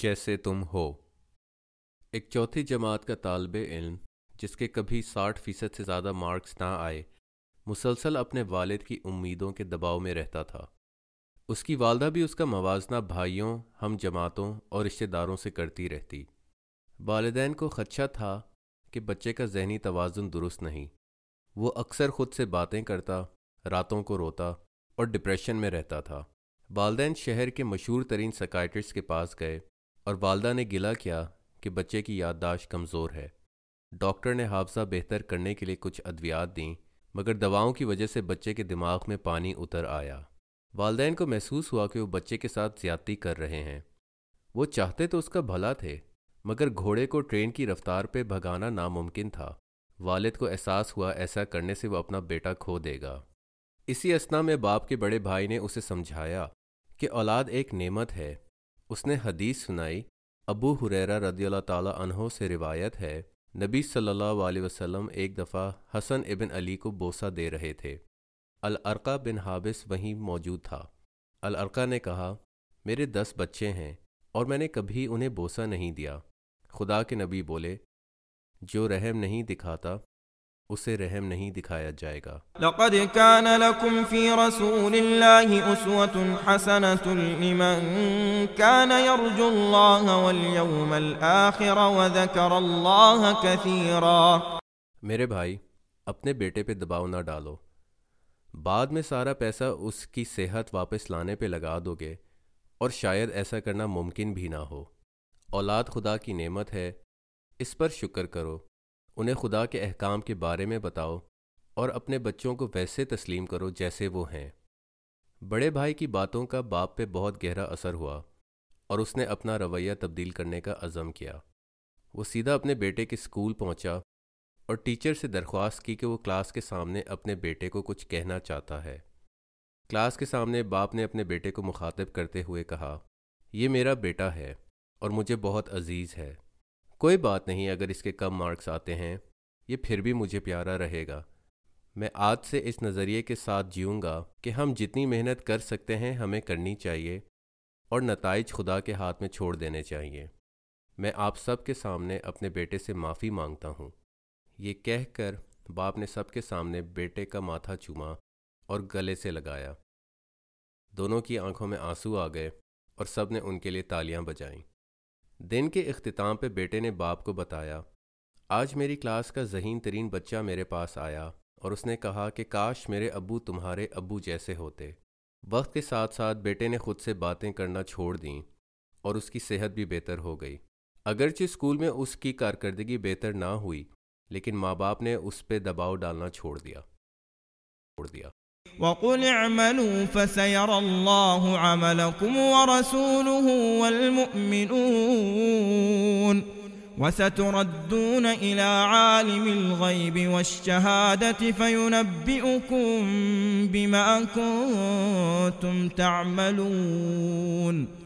जैसे तुम हो एक चौथी जमात का तालब इल्म जिसके कभी साठ फ़ीसद से ज़्यादा मार्क्स ना आए मुसलसल अपने वालिद की उम्मीदों के दबाव में रहता था उसकी वालदा भी उसका मवाजना भाइयों हम जमातों और रिश्तेदारों से करती रहती वालदेन को खदशा था कि बच्चे का जहनी तोज़ुन दुरुस्त नहीं वो अक्सर ख़ुद से बातें करता रातों को रोता और डिप्रेशन में रहता था वालदेन शहर के मशहूर तरीन सकाइट्रिस्ट के पास गए और वालदा ने गिला किया कि बच्चे की याददाश्त कमज़ोर है डॉक्टर ने हादसा बेहतर करने के लिए कुछ अद्वियात दी मगर दवाओं की वजह से बच्चे के दिमाग में पानी उतर आया वालदेन को महसूस हुआ कि वो बच्चे के साथ ज्यादती कर रहे हैं वो चाहते तो उसका भला थे मगर घोड़े को ट्रेन की रफ्तार पे भगाना नामुमकिन था वालिद को एहसास हुआ ऐसा करने से वो अपना बेटा खो देगा इसी असना में बाप के बड़े भाई ने उसे समझाया कि औलाद एक नेमत है उसने हदीस सुनाई अबू हुरैरा रदी तहो से रिवायत है नबी सल्लल्लाहु अलैहि वसल्लम एक दफ़ा हसन इबन अली को बोसा दे रहे थे अलअरका बिन हाबिस वहीं मौजूद था अलअरका ने कहा मेरे दस बच्चे हैं और मैंने कभी उन्हें बोसा नहीं दिया खुदा के नबी बोले जो रहम नहीं दिखाता उसे रहम नहीं दिखाया जाएगा मेरे भाई अपने बेटे पे दबाव ना डालो बाद में सारा पैसा उसकी सेहत वापस लाने पे लगा दोगे और शायद ऐसा करना मुमकिन भी ना हो औलाद खुदा की नेमत है इस पर शुक्र करो उन्हें खुदा के अहकाम के बारे में बताओ और अपने बच्चों को वैसे तस्लीम करो जैसे वो हैं बड़े भाई की बातों का बाप पे बहुत गहरा असर हुआ और उसने अपना रवैया तब्दील करने का अज़म किया वो सीधा अपने बेटे के स्कूल पहुंचा और टीचर से दरख्वास्त की कि वो क्लास के सामने अपने बेटे को कुछ कहना चाहता है क्लास के सामने बाप ने अपने बेटे को मुखातिब करते हुए कहा यह मेरा बेटा है और मुझे बहुत अजीज़ है कोई बात नहीं अगर इसके कम मार्क्स आते हैं ये फिर भी मुझे प्यारा रहेगा मैं आज से इस नज़रिए के साथ जीऊँगा कि हम जितनी मेहनत कर सकते हैं हमें करनी चाहिए और नतज खुदा के हाथ में छोड़ देने चाहिए मैं आप सब के सामने अपने बेटे से माफ़ी मांगता हूँ ये कहकर बाप ने सबके सामने बेटे का माथा चूमा और गले से लगाया दोनों की आंखों में आंसू आ गए और सब ने उनके लिए तालियां बजाईं दिन के अख्ताम पे बेटे ने बाप को बताया आज मेरी क्लास का जहीन तरीन बच्चा मेरे पास आया और उसने कहा कि काश मेरे अबू तुम्हारे अबू जैसे होते वक्त के साथ साथ बेटे ने खुद से बातें करना छोड़ दी और उसकी सेहत भी बेहतर हो गई अगरचि स्कूल में उसकी कारकर्दगी बेहतर ना हुई लेकिन माँ बाप ने उस पर दबाव डालना छोड़ दिया छोड़ दिया وقل اعملوا فسيرى الله عملكم ورسوله والمؤمنون وستردون إلى عالم الغيب والشهادة فينبئكم بما كنتم تعملون